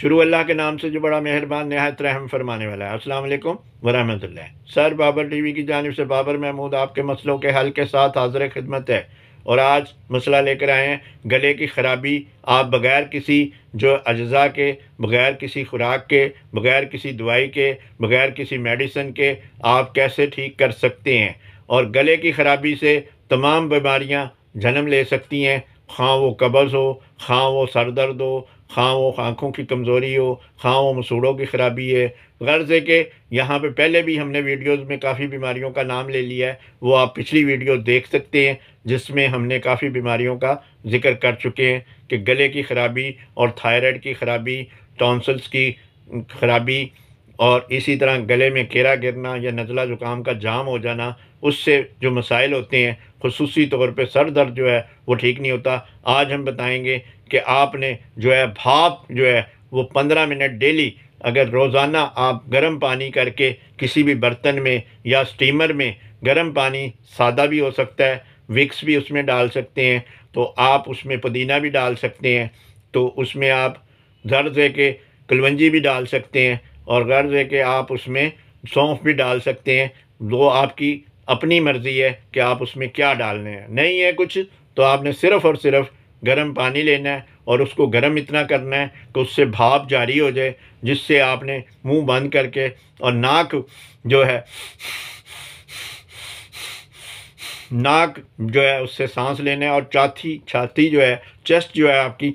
शुरू अल्लाह के नाम से जो बड़ा मेहरबान नहायत रहम फरमाने वाला है अस्सलाम वालेकुम वरहमतुल्लाह सर बाबर टीवी की जानब से बाबर महमूद आपके मसलों के हल के साथ हाजिर खिदमत है और आज मसला लेकर आए हैं गले की ख़राबी आप बग़ैर किसी जो अज्जा के बग़ैर किसी खुराक के बग़ैर किसी दवाई के बग़ैर किसी मेडिसन के आप कैसे ठीक कर सकते हैं और गले की ख़राबी से तमाम बीमारियाँ जन्म ले सकती हैं खां वो कब्ज़ हो खां वो सर दर्द हो खां वो आँखों की कमज़ोरी हो खां वो मसूड़ों की ख़राबी है गर्ज़ है कि यहाँ पे पहले भी हमने वीडियोस में काफ़ी बीमारियों का नाम ले लिया है वो आप पिछली वीडियो देख सकते हैं जिसमें हमने काफ़ी बीमारियों का जिक्र कर चुके हैं कि गले की ख़राबी और थायराइड की ख़राबी टॉन्सल्स की ख़राबी और इसी तरह गले में केरा गिरना या नज़ला ज़ुकाम का जाम हो जाना उससे जो मसाइल होते हैं खसूस तौर पर सर दर्द जो है वो ठीक नहीं होता आज हम बताएँगे कि आपने जो है भाप जो है वो पंद्रह मिनट डेली अगर रोज़ाना आप गर्म पानी करके किसी भी बर्तन में या स्टीमर में गर्म पानी सादा भी हो सकता है विक्स भी उसमें डाल सकते हैं तो आप उसमें पुदीना भी डाल सकते हैं तो उसमें आप है के कलवंजी भी डाल सकते हैं और गर्ज है कि आप उसमें सौंफ भी डाल सकते हैं वो आपकी अपनी मर्ज़ी है कि आप उसमें क्या डालने हैं नहीं है कुछ तो आपने सिर्फ़ और सिर्फ़ गर्म पानी लेना है और उसको गर्म इतना करना है कि उससे भाप जारी हो जाए जिससे आपने मुंह बंद करके और नाक जो है नाक जो है उससे सांस लेना है और छाती छाती जो है चेस्ट जो है आपकी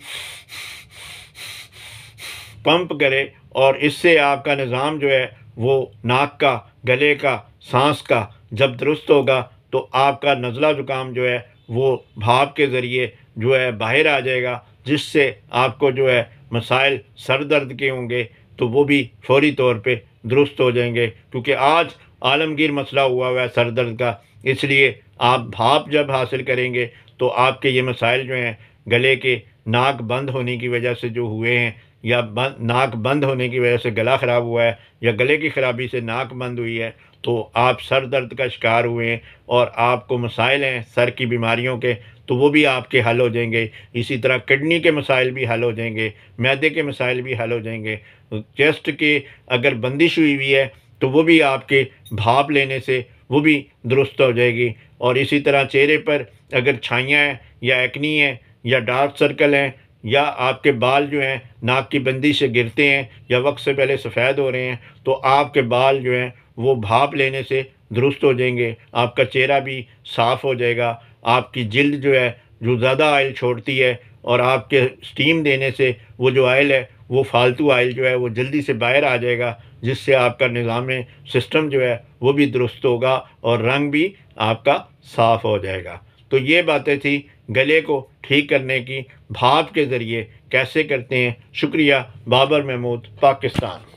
पंप करे और इससे आपका निज़ाम जो है वो नाक का गले का सांस का जब दुरुस्त होगा तो आपका नज़ला ज़ुकाम जो है वो भाप के ज़रिए जो है बाहर आ जाएगा जिससे आपको जो है मसाइल सर दर्द के होंगे तो वो भी फौरी तौर पे दुरुस्त हो जाएंगे क्योंकि आज आलमगीर मसला हुआ हुआ है सर दर्द का इसलिए आप भाप जब हासिल करेंगे तो आपके ये मसाइल जो हैं गले के नाक बंद होने की वजह से जो हुए हैं या बंद नाक बंद होने की वजह से गला ख़राब हुआ है या गले की ख़राबी से नाक बंद हुई है तो आप सर दर्द का शिकार हुए हैं और आपको मसाइल हैं सर की बीमारियों के तो वो भी आपके हल हो जाएंगे इसी तरह किडनी के मसाइल भी हल हो जाएंगे मैदे के मसाइल भी हल हो जाएंगे चेस्ट के अगर बंदिश हुई हुई है तो वो भी आपके भाप लेने से वो भी दुरुस्त हो जाएगी और इसी तरह चेहरे पर अगर छाइयाँ हैं या एक्नी है या डार्क सर्कल हैं या आपके बाल जो हैं नाक की बंदी से गिरते हैं या वक्त से पहले सफ़ेद हो रहे हैं तो आपके बाल जो हैं वो भाप लेने से दुरुस्त हो जाएंगे आपका चेहरा भी साफ़ हो जाएगा आपकी जिल्द जो है जो ज़्यादा आयल छोड़ती है और आपके स्टीम देने से वो जो आयल है वो फालतू आयल जो है वो जल्दी से बाहर आ जाएगा जिससे आपका निज़ाम सिस्टम जो है वो भी दुरुस्त होगा और रंग भी आपका साफ़ हो जाएगा तो ये बातें थी गले को ठीक करने की भाप के ज़रिए कैसे करते हैं शुक्रिया बाबर महमूद पाकिस्तान